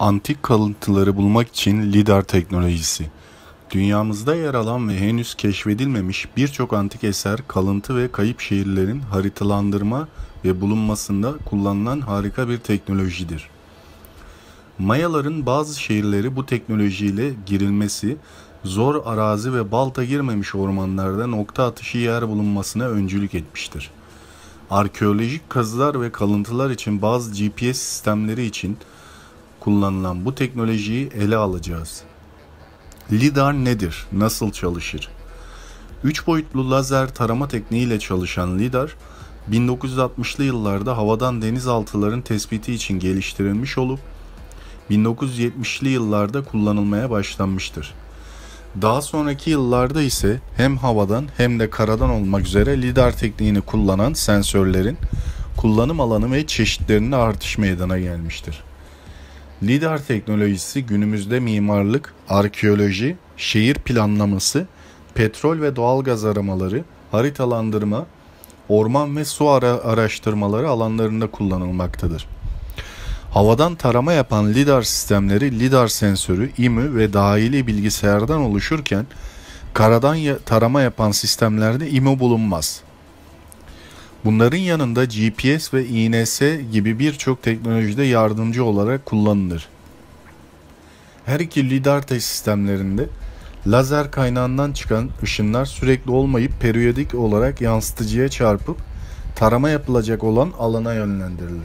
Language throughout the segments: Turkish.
Antik kalıntıları bulmak için lidar teknolojisi. Dünyamızda yer alan ve henüz keşfedilmemiş birçok antik eser, kalıntı ve kayıp şehirlerin haritalandırma ve bulunmasında kullanılan harika bir teknolojidir. Mayaların bazı şehirleri bu teknolojiyle girilmesi, zor arazi ve balta girmemiş ormanlarda nokta atışı yer bulunmasına öncülük etmiştir. Arkeolojik kazılar ve kalıntılar için bazı GPS sistemleri için kullanılan bu teknolojiyi ele alacağız. Lidar nedir? Nasıl çalışır? 3 boyutlu lazer tarama tekniğiyle çalışan lidar 1960'lı yıllarda havadan denizaltıların tespiti için geliştirilmiş olup 1970'li yıllarda kullanılmaya başlanmıştır. Daha sonraki yıllarda ise hem havadan hem de karadan olmak üzere lidar tekniğini kullanan sensörlerin kullanım alanı ve çeşitlerinin artış meydana gelmiştir. Lidar teknolojisi günümüzde mimarlık, arkeoloji, şehir planlaması, petrol ve doğal gaz aramaları, haritalandırma, orman ve su ara araştırmaları alanlarında kullanılmaktadır. Havadan tarama yapan lidar sistemleri lidar sensörü, IMU ve dahili bilgisayardan oluşurken karadan tarama yapan sistemlerde IMU bulunmaz. Bunların yanında GPS ve INS gibi birçok teknolojide yardımcı olarak kullanılır. Her iki lidar sistemlerinde lazer kaynağından çıkan ışınlar sürekli olmayıp periyodik olarak yansıtıcıya çarpıp tarama yapılacak olan alana yönlendirilir.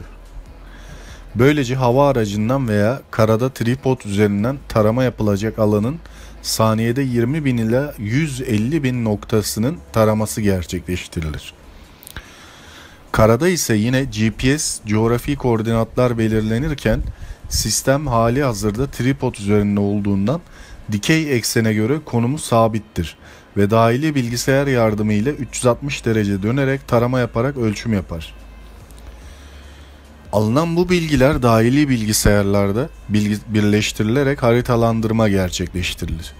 Böylece hava aracından veya karada tripod üzerinden tarama yapılacak alanın saniyede 20 bin ila 150 bin noktasının taraması gerçekleştirilir. Karada ise yine GPS coğrafi koordinatlar belirlenirken sistem hali hazırda tripod üzerinde olduğundan dikey eksene göre konumu sabittir ve dahili bilgisayar yardımıyla 360 derece dönerek tarama yaparak ölçüm yapar. Alınan bu bilgiler dahili bilgisayarlarda birleştirilerek haritalandırma gerçekleştirilir.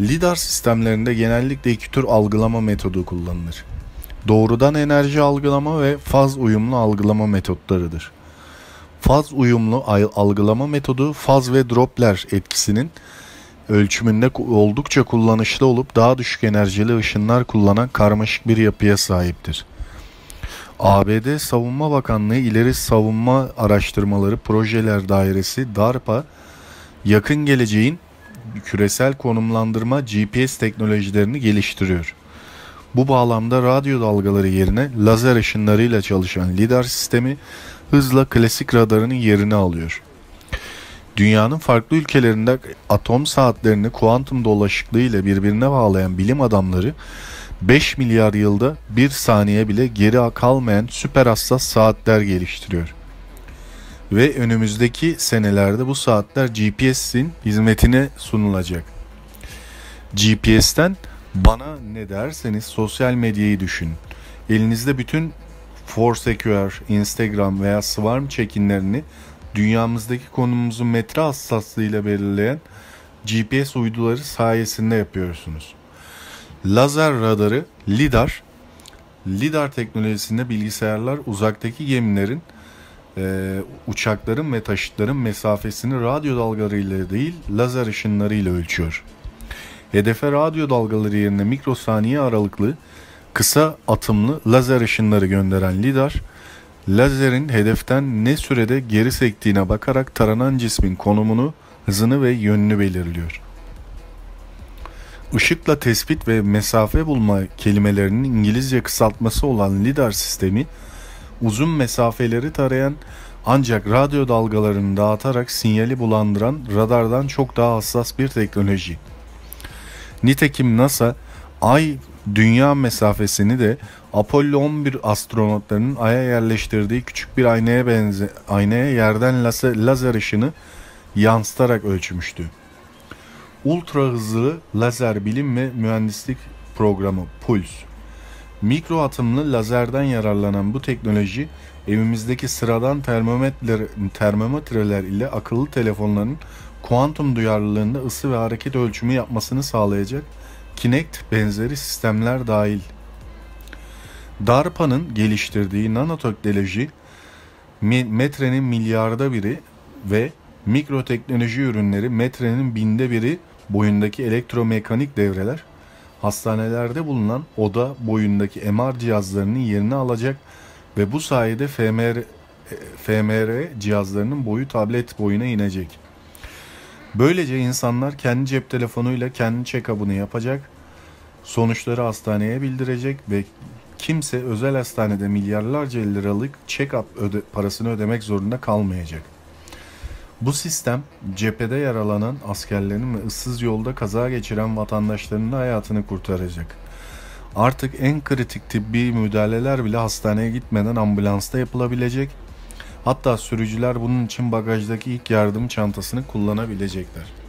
LIDAR sistemlerinde genellikle iki tür algılama metodu kullanılır doğrudan enerji algılama ve faz uyumlu algılama metotlarıdır. Faz uyumlu algılama metodu faz ve dropler etkisinin ölçümünde oldukça kullanışlı olup daha düşük enerjili ışınlar kullanan karmaşık bir yapıya sahiptir. ABD Savunma Bakanlığı İleri Savunma Araştırmaları Projeler Dairesi DARPA yakın geleceğin küresel konumlandırma GPS teknolojilerini geliştiriyor. Bu bağlamda radyo dalgaları yerine lazer ışınlarıyla çalışan lidar sistemi hızla klasik radarının yerini alıyor. Dünyanın farklı ülkelerinde atom saatlerini kuantum dolaşıklığı ile birbirine bağlayan bilim adamları 5 milyar yılda 1 saniye bile geri kalmayan süper hassas saatler geliştiriyor. Ve önümüzdeki senelerde bu saatler GPS'in hizmetine sunulacak. GPS'ten bana ne derseniz sosyal medyayı düşün. Elinizde bütün Foursecure, Instagram veya Swarm çekinlerini dünyamızdaki konumumuzu metre hassaslığıyla belirleyen GPS uyduları sayesinde yapıyorsunuz. Lazer radarı, lidar, lidar teknolojisinde bilgisayarlar uzaktaki gemilerin, e, uçakların ve taşıtların mesafesini radyo dalgalarıyla değil lazer ışınlarıyla ölçüyor. Hedefe radyo dalgaları yerine mikrosaniye aralıklı kısa atımlı lazer ışınları gönderen lidar, lazerin hedeften ne sürede geri sektiğine bakarak taranan cismin konumunu, hızını ve yönünü belirliyor. Işıkla tespit ve mesafe bulma kelimelerinin İngilizce kısaltması olan lidar sistemi, uzun mesafeleri tarayan ancak radyo dalgalarını dağıtarak sinyali bulandıran radardan çok daha hassas bir teknoloji. Nitekim NASA ay dünya mesafesini de Apollo 11 astronotlarının aya yerleştirdiği küçük bir aynaya benze aynaya yerden lazer ışını yansıtarak ölçmüştü. Ultra hızlı lazer bilim ve mühendislik programı PULS. Mikro atımlı lazerden yararlanan bu teknoloji evimizdeki sıradan termometreler, termometreler ile akıllı telefonların kuantum duyarlılığında ısı ve hareket ölçümü yapmasını sağlayacak Kinect benzeri sistemler dahil. DARPA'nın geliştirdiği nanoteknoloji metrenin milyarda biri ve mikroteknoloji ürünleri metrenin binde biri boyundaki elektromekanik devreler hastanelerde bulunan oda boyundaki MR cihazlarının yerini alacak ve bu sayede FMR, FMR cihazlarının boyu tablet boyuna inecek. Böylece insanlar kendi cep telefonuyla kendi check-up'ını yapacak, sonuçları hastaneye bildirecek ve kimse özel hastanede milyarlarca liralık check-up öde parasını ödemek zorunda kalmayacak. Bu sistem cephede yaralanan askerlerin ve ıssız yolda kaza geçiren vatandaşlarının hayatını kurtaracak.'' Artık en kritik tıbbi müdahaleler bile hastaneye gitmeden ambulansta yapılabilecek. Hatta sürücüler bunun için bagajdaki ilk yardım çantasını kullanabilecekler.